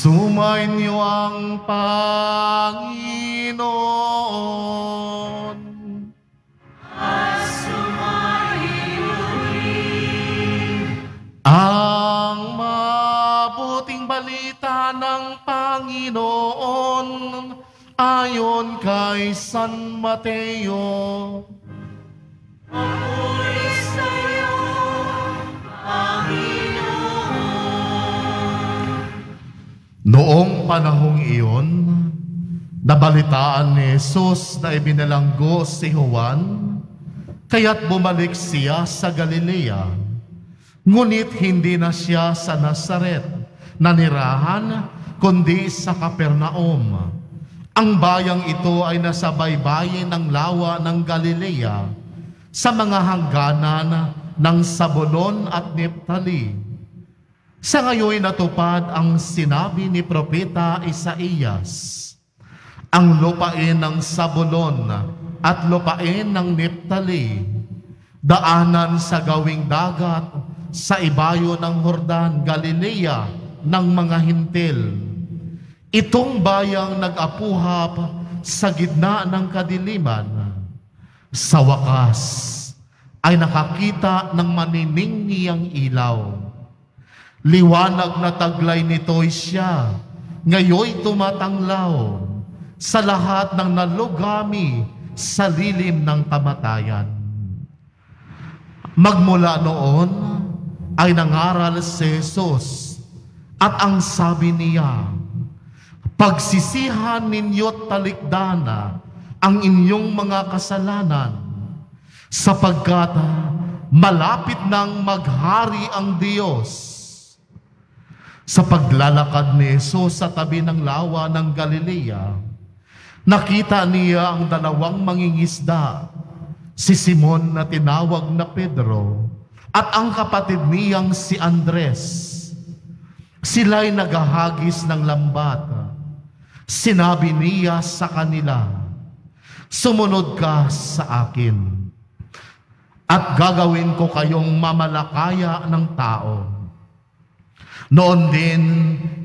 Sumainyo ang Panginoon. At sumainyo Ang mabuting balita ng Panginoon ayon kay San Mateo. Papuri sa'yo, Panginoon. Noong panahong iyon, nabalitaan ni Jesus na ibinalanggo si Juan, kaya't bumalik siya sa Galilea. Ngunit hindi na siya sa Nazaret nanirahan, kundi sa Kapernaum. Ang bayang ito ay nasa baybayin ng lawa ng Galilea, sa mga hangganan ng Sabolon at Neptali sa ngayon natupad ang sinabi ni Propeta Isaías, ang lupain ng Sabulon at lupain ng Neptali, daanan sa gawing dagat sa ibayo ng Hordan, Galilea ng mga hintil. Itong bayang nag-apuhap sa gitna ng kadiliman, sa wakas ay nakakita ng maniningni ang ilaw Liwanag na taglay nito'y siya, ngayoy tumatanglaw sa lahat ng nalugami sa lilim ng kamatayan. Magmula noon ay nangaral si Jesus at ang sabi niya, Pagsisihan ninyo't talikdana ang inyong mga kasalanan sapagkat malapit nang maghari ang Diyos sa paglalakad ni Jesus sa tabi ng lawa ng Galilea, nakita niya ang dalawang mangingisda, si Simon na tinawag na Pedro, at ang kapatid niyang si Andres. Sila'y nagahagis ng lambat. Sinabi niya sa kanila, Sumunod ka sa akin, at gagawin ko kayong mamalakaya ng tao. Noon din,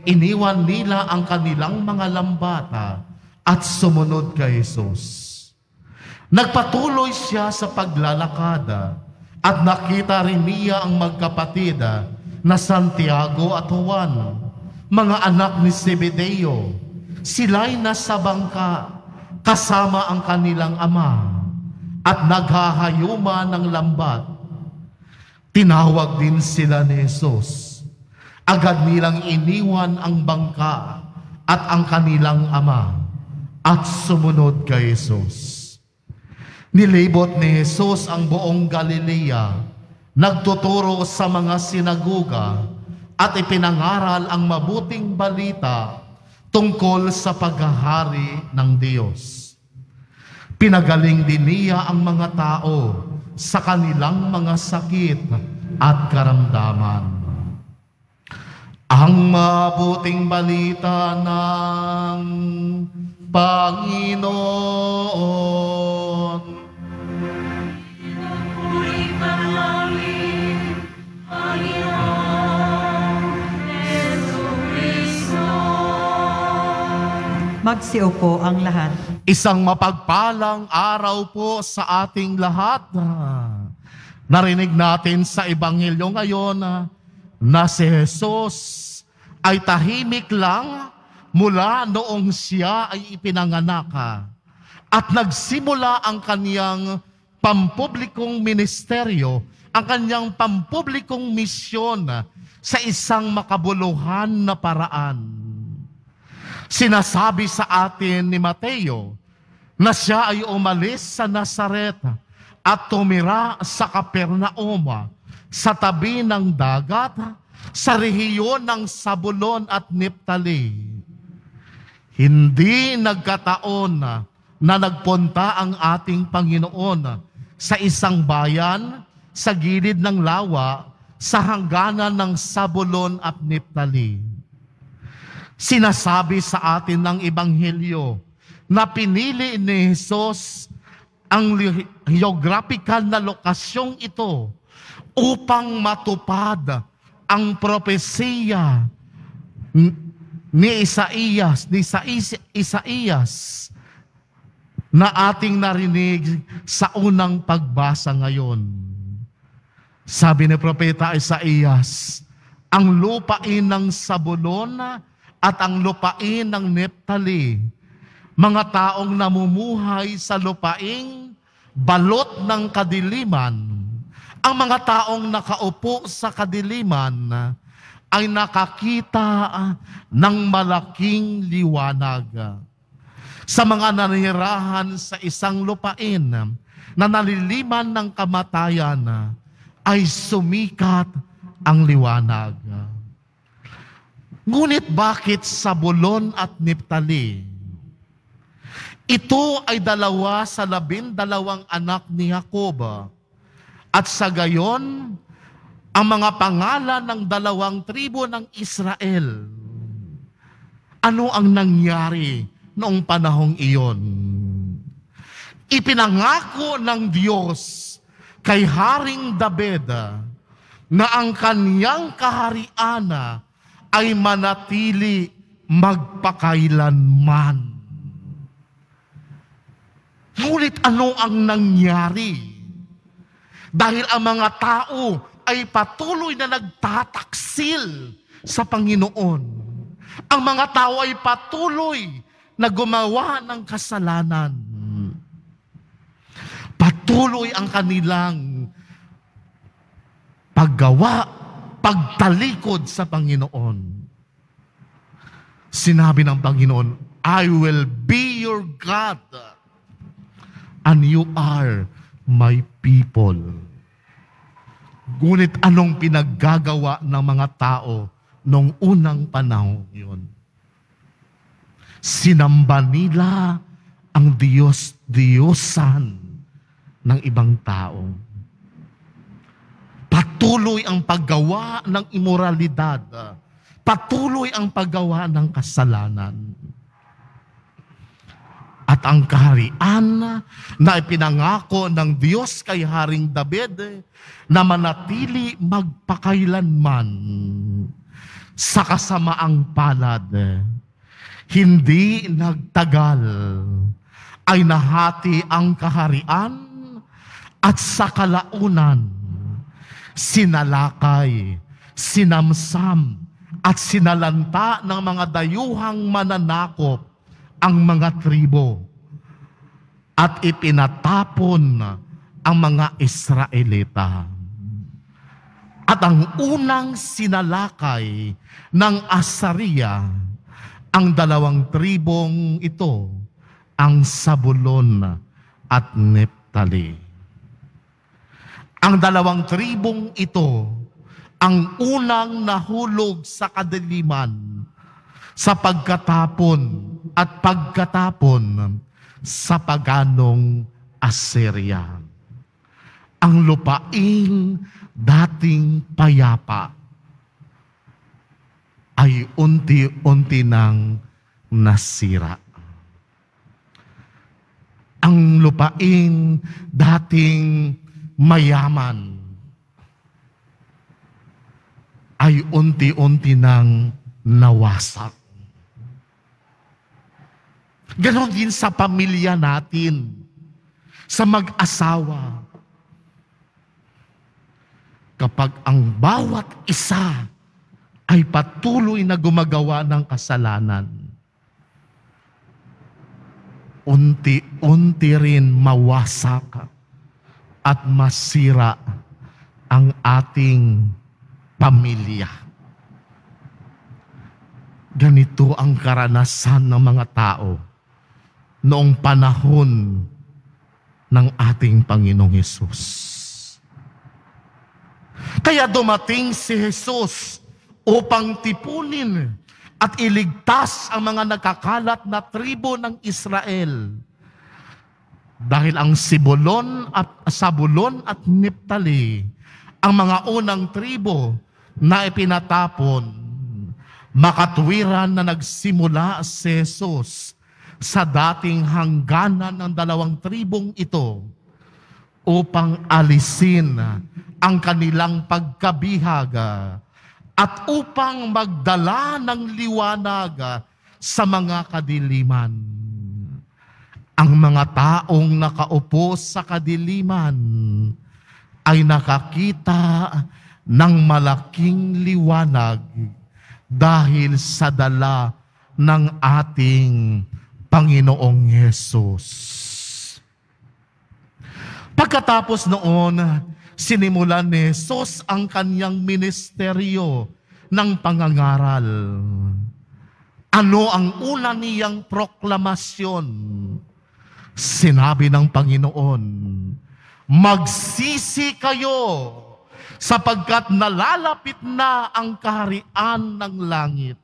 iniwan nila ang kanilang mga lambata at sumunod kay Jesus. Nagpatuloy siya sa paglalakada at nakita rin niya ang magkapatida ah, na Santiago at Juan, mga anak ni Sebedeo. Sila'y nasa bangka kasama ang kanilang ama at naghahayuma ng lambat. Tinawag din sila ni Jesus Agad nilang iniwan ang bangka at ang kanilang ama at sumunod kay Jesus. Nilibot ni Jesus ang buong Galilea, nagtuturo sa mga sinaguga at ipinangaral ang mabuting balita tungkol sa paghahari ng Diyos. Pinagaling din niya ang mga tao sa kanilang mga sakit at karamdaman. Ang mabuting balita ng Panginoon. Magsiupo ang lahat. Isang mapagpalang araw po sa ating lahat. Narinig natin sa Ebanghelyo ngayon na si Jesus ay tahimik lang mula noong siya ay ipinanganak at nagsimula ang kaniyang pampublikong ministeryo, ang kaniyang pampublikong misyon sa isang makabuluhan na paraan. Sinasabi sa atin ni Mateo na siya ay umalis sa Nazaret at tumira sa Kapernaum sa tabi ng dagat sa rehiyon ng Sabulon at Neptali. Hindi nagkataon na nagpunta ang ating Panginoon sa isang bayan sa gilid ng lawa sa hangganan ng Sabulon at Neptali. Sinasabi sa atin ng Ebanghelyo na pinili ni Jesus ang geographical na lokasyong ito upang matupad ang propesiya ni Isaías, ni Isaías na ating narinig sa unang pagbasa ngayon. Sabi ni Propeta Isaías, ang lupain ng Sabulon at ang lupain ng Neptali, mga taong namumuhay sa lupaing balot ng kadiliman, ang mga taong nakaupo sa kadiliman ay nakakita ng malaking liwanag. Sa mga nanirahan sa isang lupain na naliliman ng kamatayan ay sumikat ang liwanag. Ngunit bakit sa Bulon at Niptali? Ito ay dalawa sa labindalawang anak ni Jacob at sa gayon, ang mga pangalan ng dalawang tribo ng Israel. Ano ang nangyari noong panahong iyon? Ipinangako ng Diyos kay Haring Dabeda na ang kanyang kahariana ay manatili magpakailanman. Ngunit ano ang nangyari? Dahil ang mga tao ay patuloy na nagtataksil sa Panginoon. Ang mga tao ay patuloy na gumawa ng kasalanan. Patuloy ang kanilang paggawa, pagtalikod sa Panginoon. Sinabi ng Panginoon, I will be your God and you are my people. Ngunit anong pinaggagawa ng mga tao noong unang panahon yun? Sinamba nila ang Diyos, Diyosan ng ibang tao. Patuloy ang paggawa ng imoralidad. Patuloy ang paggawa ng kasalanan at ang kaharian na ipinangako ng Diyos kay Haring David na manatili magpakailanman sa kasamaang palad. Hindi nagtagal ay nahati ang kaharian at sa kalaunan sinalakay, sinamsam at sinalanta ng mga dayuhang mananakop ang mga tribo at ipinatapon ang mga Israelita. At ang unang sinalakay ng Asaria, ang dalawang tribong ito, ang Sabulon at Neptali. Ang dalawang tribong ito, ang unang nahulog sa kadiliman sa pagkatapon at pagkatapon sa paganong Assyria. Ang lupain dating payapa ay unti-unti nang nasira. Ang lupain dating mayaman ay unti-unti nang nawasak Ganon din sa pamilya natin, sa mag-asawa. Kapag ang bawat isa ay patuloy na gumagawa ng kasalanan, unti-unti rin mawasak at masira ang ating pamilya. Ganito ang karanasan ng mga tao noong panahon ng ating Panginoong Yesus. Kaya dumating si Jesus upang tipunin at iligtas ang mga nagkakalat na tribo ng Israel. Dahil ang Sibulon at Sabulon at Niptali, ang mga unang tribo na ipinatapon, makatwiran na nagsimula si Jesus sa dating hangganan ng dalawang tribong ito upang alisin ang kanilang pagkabihag at upang magdala ng liwanag sa mga kadiliman. Ang mga taong nakaupo sa kadiliman ay nakakita ng malaking liwanag dahil sa dala ng ating Panginoong Yesus. Pagkatapos noon, sinimulan ni Jesus ang kanyang ministeryo ng pangangaral. Ano ang una niyang proklamasyon? Sinabi ng Panginoon, Magsisi kayo sapagkat nalalapit na ang kaharian ng langit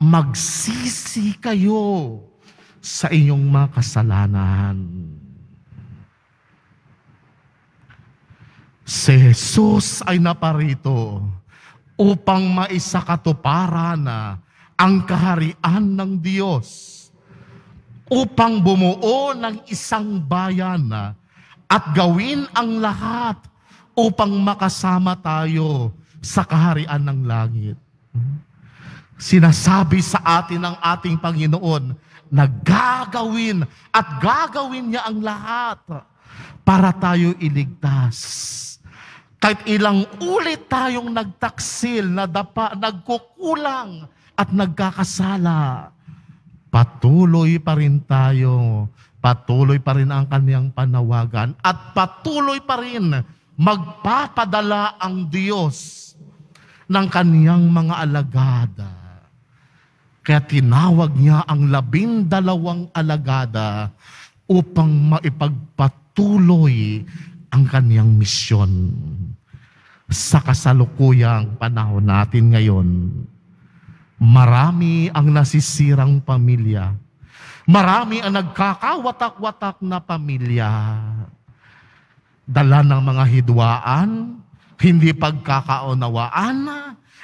magsisi kayo sa inyong mga kasalanan. Si Jesus ay naparito upang maisakatuparan ang kaharian ng Diyos upang bumuo ng isang bayan at gawin ang lahat upang makasama tayo sa kaharian ng langit. Hmm? sinasabi sa atin ng ating Panginoon na gagawin at gagawin niya ang lahat para tayo iligtas. Kahit ilang ulit tayong nagtaksil, nadapa, nagkukulang at nagkakasala, patuloy pa rin tayo, patuloy pa rin ang kaniyang panawagan at patuloy pa rin magpapadala ang Diyos ng kaniyang mga alagada kaya tinawag niya ang labindalawang alagada upang maipagpatuloy ang kanyang misyon. Sa kasalukuyang panahon natin ngayon, marami ang nasisirang pamilya. Marami ang nagkakawatak-watak na pamilya. Dala ng mga hidwaan, hindi pagkakaunawaan,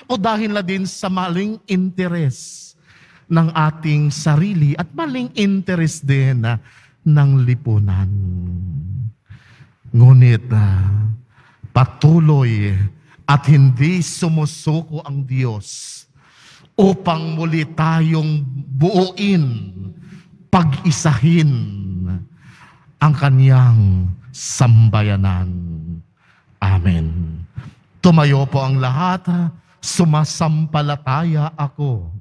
o dahil na din sa maling interes ng ating sarili at maling interest din ah, ng lipunan. Ngunit ah, patuloy at hindi sumusuko ang Diyos upang muli tayong buuin, pag-isahin ang kanyang sambayanan. Amen. Tumayo po ang lahat, ah. sumasampalataya ako.